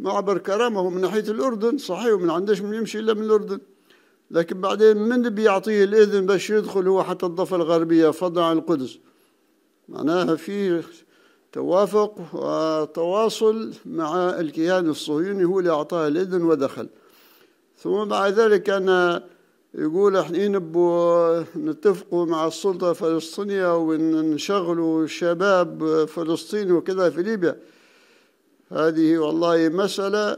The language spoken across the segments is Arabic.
معبر كرامة هو من ناحية الأردن صحيح ومن عندش من يمشي إلا من الأردن لكن بعدين من بيعطيه الإذن باش يدخل هو حتى الضفة الغربية فضلا عن القدس معناها في توافق وتواصل مع الكيان الصهيوني هو اللي أعطاه الإذن ودخل ثم بعد ذلك أنا يقول احنا نبو نتفقوا مع السلطة الفلسطينية ونشغلوا شباب فلسطيني وكذا في ليبيا هذه والله مسألة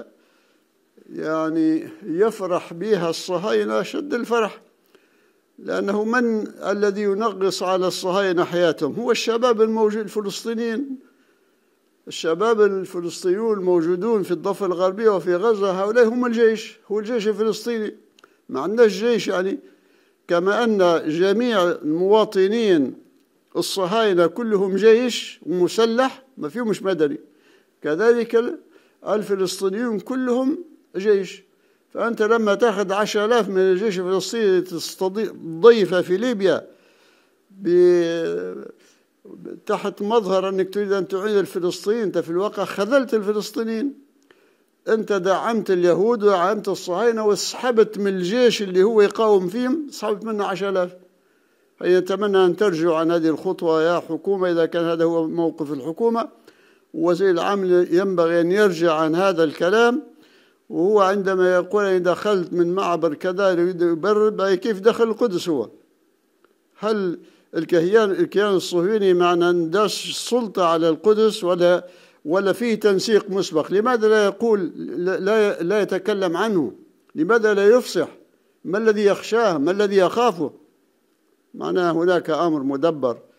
يعني يفرح بها الصهاينة شد الفرح لأنه من الذي ينغص على الصهاينة حياتهم هو الشباب الموجود الفلسطينيين الشباب الفلسطينيون الموجودون في الضفة الغربية وفي غزة هؤلاء هم الجيش هو الجيش الفلسطيني ما عندناش جيش يعني كما أن جميع المواطنين الصهاينة كلهم جيش ومسلح ما فيهمش مدني كذلك الفلسطينيون كلهم جيش فأنت لما تأخذ عشر آلاف من الجيش الفلسطيني تستضيفه في ليبيا تحت مظهر أنك تريد أن تعين الفلسطينيين أنت في الواقع خذلت الفلسطينيين أنت دعمت اليهود ودعمت الصهاينة وسحبت من الجيش اللي هو يقاوم فيهم سحبت منه عشر آلاف أي أتمنى أن ترجعوا عن هذه الخطوة يا حكومة إذا كان هذا هو موقف الحكومة وزير العمل ينبغي أن يرجع عن هذا الكلام وهو عندما يقول أنا دخلت من معبر كذا يريد يبرر كيف دخل القدس هو هل الكيان الكيان الصهيوني أن داش سلطة على القدس ولا ولا فيه تنسيق مسبق لماذا لا يقول لا لا يتكلم عنه لماذا لا يفصح ما الذي يخشاه ما الذي يخافه معناه هناك أمر مدبر